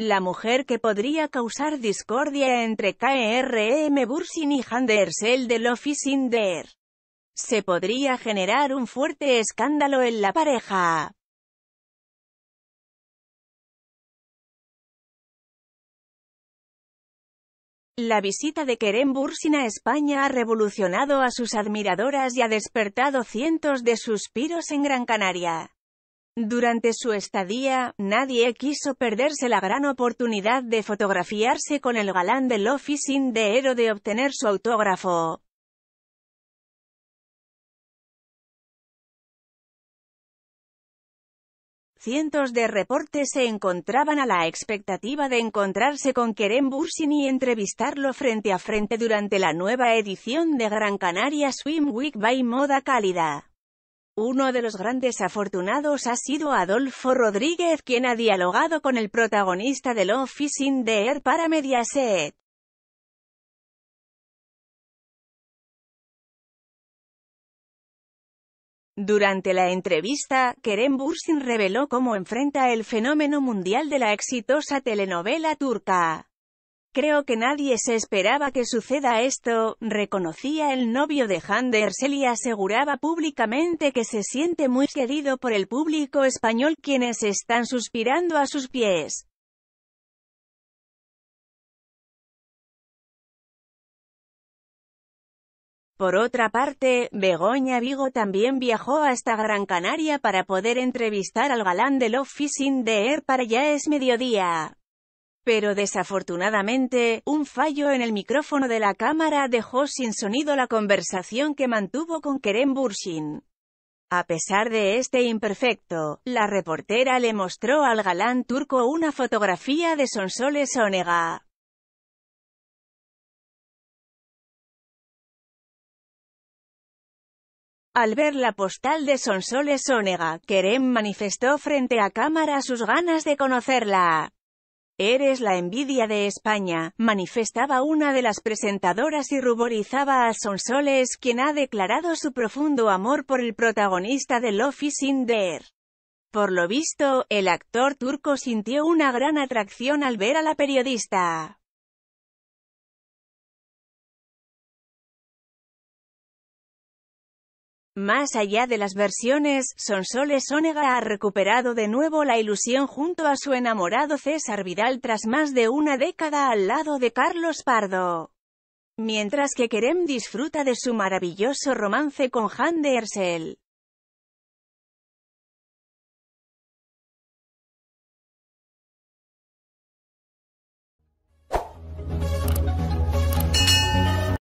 la mujer que podría causar discordia entre KRM Bursin y Handersel del Office in Se podría generar un fuerte escándalo en la pareja. La visita de Kerem Bursin a España ha revolucionado a sus admiradoras y ha despertado cientos de suspiros en Gran Canaria. Durante su estadía, nadie quiso perderse la gran oportunidad de fotografiarse con el galán del Office sin de Hero de obtener su autógrafo. Cientos de reportes se encontraban a la expectativa de encontrarse con Kerem Bursin y entrevistarlo frente a frente durante la nueva edición de Gran Canaria Swim Week by Moda Cálida. Uno de los grandes afortunados ha sido Adolfo Rodríguez quien ha dialogado con el protagonista de Office in the Air para Mediaset. Durante la entrevista, Kerem Bursin reveló cómo enfrenta el fenómeno mundial de la exitosa telenovela turca. Creo que nadie se esperaba que suceda esto, reconocía el novio de Handersel y aseguraba públicamente que se siente muy querido por el público español quienes están suspirando a sus pies. Por otra parte, Begoña Vigo también viajó hasta Gran Canaria para poder entrevistar al galán de Love Fishing de Air para Ya es mediodía. Pero desafortunadamente, un fallo en el micrófono de la cámara dejó sin sonido la conversación que mantuvo con Kerem Burshin. A pesar de este imperfecto, la reportera le mostró al galán turco una fotografía de Sonsoles Onega. Al ver la postal de Sonsoles Onega, Kerem manifestó frente a cámara sus ganas de conocerla. Eres la envidia de España, manifestaba una de las presentadoras y ruborizaba a Sonsoles quien ha declarado su profundo amor por el protagonista de Love is in the Por lo visto, el actor turco sintió una gran atracción al ver a la periodista. Más allá de las versiones, Sonsoles Onega ha recuperado de nuevo la ilusión junto a su enamorado César Vidal tras más de una década al lado de Carlos Pardo. Mientras que Kerem disfruta de su maravilloso romance con Han de Ersel.